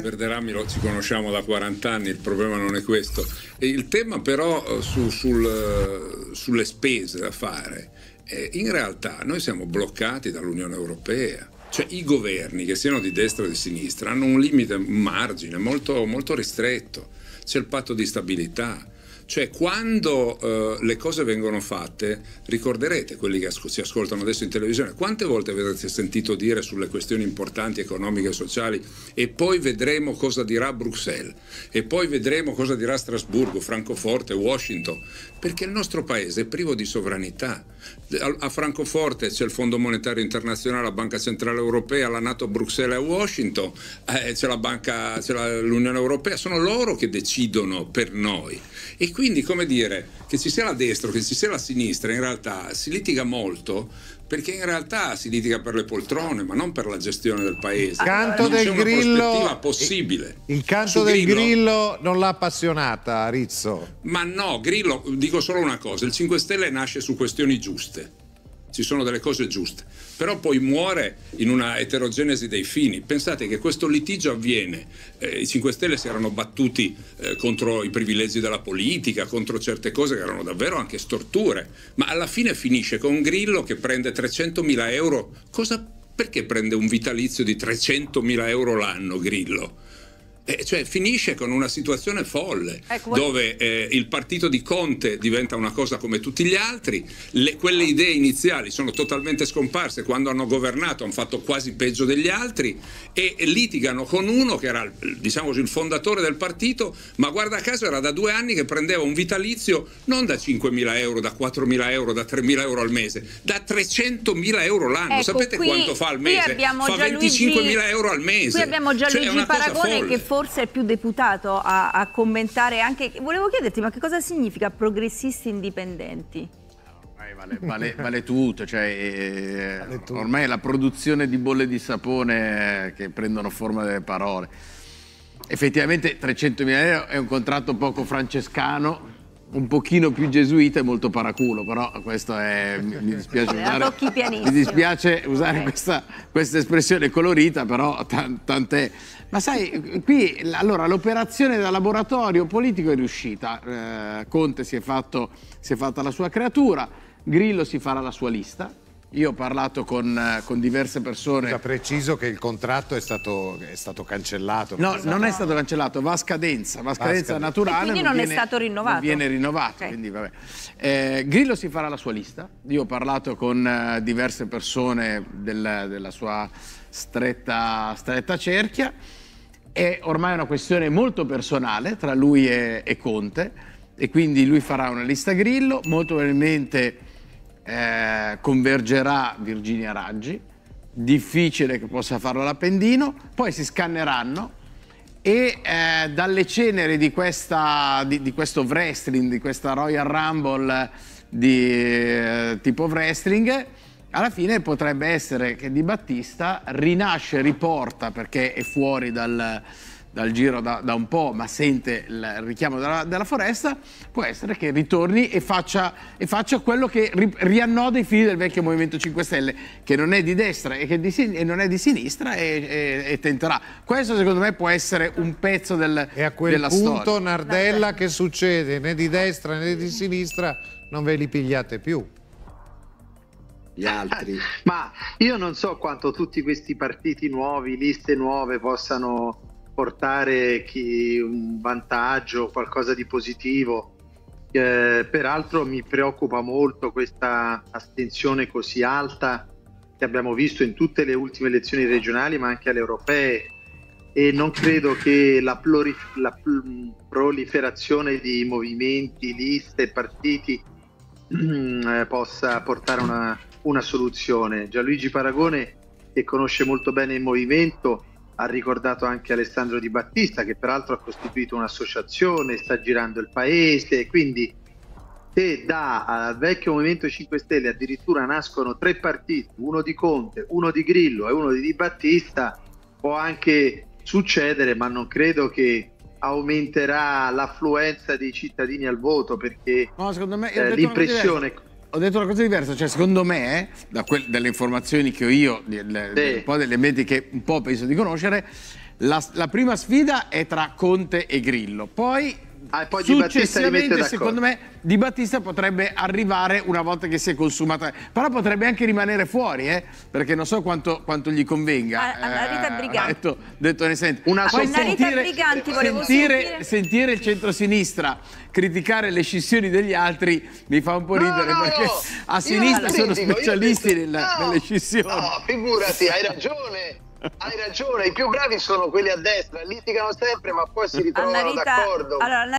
Verderamilo ci conosciamo da 40 anni, il problema non è questo. Il tema però eh, su, sul, eh, sulle spese da fare, eh, in realtà noi siamo bloccati dall'Unione Europea. Cioè i governi, che siano di destra o di sinistra, hanno un limite, un margine molto, molto ristretto. C'è il patto di stabilità, cioè quando eh, le cose vengono fatte, ricorderete quelli che asco- si ascoltano adesso in televisione, quante volte avete sentito dire sulle questioni importanti economiche e sociali e poi vedremo cosa dirà Bruxelles e poi vedremo cosa dirà Strasburgo, Francoforte, Washington, perché il nostro paese è privo di sovranità. A, a Francoforte c'è il Fondo Monetario Internazionale, la Banca Centrale Europea, la Nato a Bruxelles e a Washington, eh, c'è, la banca, c'è la, l'Unione Europea, sono loro che decidono per noi. E quindi, come dire, che ci sia la destra o che ci sia la sinistra, in realtà si litiga molto perché in realtà si litiga per le poltrone, ma non per la gestione del paese. Canto non del c'è grillo, possibile. Il canto Su del grillo, grillo, non l'ha appassionata Rizzo. Ma no, Grillo, dico solo una cosa, il 5 Stelle nasce su questioni giuste ci sono delle cose giuste, però poi muore in una eterogenesi dei fini. Pensate che questo litigio avviene, eh, i 5 Stelle si erano battuti eh, contro i privilegi della politica, contro certe cose che erano davvero anche storture, ma alla fine finisce con un Grillo che prende 300.000 euro. Cosa, perché prende un vitalizio di 300.000 euro l'anno Grillo? eh, cioè, finisce con una situazione folle ecco, dove eh, il partito di Conte diventa una cosa come tutti gli altri, le, quelle idee iniziali sono totalmente scomparse, quando hanno governato hanno fatto quasi peggio degli altri e litigano con uno che era diciamo, il fondatore del partito, ma guarda caso era da due anni che prendeva un vitalizio non da 5.000 euro, da 4.000 euro, da 3.000 euro al mese, da 300.000 euro l'anno. Ecco, Sapete qui, quanto fa al mese? Fa 25.000 euro al mese. Qui abbiamo cioè, Gianluigi cioè, Paragone che forse forse è più deputato a, a commentare anche... Volevo chiederti, ma che cosa significa progressisti indipendenti? Eh, eh, vale, vale, vale, tutto, cioè, eh, eh vale tutto. ormai è la produzione di bolle di sapone che prendono forma delle parole. Effettivamente 300.000 euro è un contratto poco francescano, un pochino più gesuita e molto paraculo, però questo è, mi dispiace usare, mi dispiace usare questa, questa, espressione colorita, però tant'è. Ma sai, qui allora l'operazione da laboratorio politico è riuscita, eh, Conte si è, fatto, si è fatta la sua creatura, Grillo si farà la sua lista, io ho parlato con, eh, con, diverse persone. Da preciso che il contratto è stato, è stato cancellato. No, esatto. non è stato cancellato, va a scadenza, va a scadenza va naturale. quindi non, non viene, è stato rinnovato. Non viene rinnovato. Okay. Quindi, eh, Grillo si farà la sua lista. Io ho parlato con eh, diverse persone del, della sua stretta, stretta, cerchia. È ormai una questione molto personale tra lui e, e Conte. E quindi lui farà una lista Grillo, molto probabilmente eh, convergerà Virginia Raggi, difficile che possa farlo l'Appendino, poi si scanneranno e eh, dalle ceneri di, questa, di, di, questo wrestling, di questa Royal Rumble di eh, tipo wrestling, alla fine potrebbe essere che Di Battista rinasce, riporta perché è fuori dal, dal giro da, da, un po', ma sente il richiamo della, della, foresta, può essere che ritorni e faccia, e faccia quello che ri, riannoda i fili del vecchio Movimento 5 Stelle, che non è di destra e che di, e non è di sinistra e, e, e, tenterà. Questo secondo me può essere un pezzo del, della storia. E a quel punto storia. Nardella che succede? Né di destra né di sinistra non ve li pigliate più Gli altri. Ma io non so quanto tutti questi partiti nuovi, liste nuove possano portare chi, un vantaggio, qualcosa di positivo. Eh, peraltro mi preoccupa molto questa astensione così alta che abbiamo visto in tutte le ultime elezioni regionali, ma anche alle europee. E non credo che la, plurif- la pl- proliferazione di movimenti, liste partiti eh, possa portare una, una soluzione. Gianluigi Paragone, che conosce molto bene il movimento, ha ricordato anche Alessandro Di Battista che peraltro ha costituito un'associazione, sta girando il paese, quindi se dal eh, vecchio Movimento 5 Stelle addirittura nascono tre partiti, uno di Conte, uno di Grillo e uno di Di Battista, può anche succedere, ma non credo che aumenterà l'affluenza dei cittadini al voto perché no, me, eh, l'impressione ho detto una cosa diversa, cioè secondo me, da dalle informazioni che ho io, di, le, sì. un po' degli elementi che un po' penso di conoscere, la, la prima sfida è tra Conte e Grillo, poi Ah, poi Successivamente, secondo me, Di Battista potrebbe arrivare una volta che si è consumata, però potrebbe anche rimanere fuori, eh? perché non so quanto, quanto gli convenga. Ah, ah, a, a Rita Briganti. Eh, detto, detto Una cosa sentire, Briganti, sentire, sentire. sentire il centrosinistra criticare le scissioni degli altri mi fa un po' ridere no, no, perché no. a sinistra sono critico, specialisti penso, nella, nelle scissioni. No, figurati, hai ragione. Hai ragione, i più bravi sono quelli a destra, litigano sempre ma poi si ritrovano d'accordo. Allora,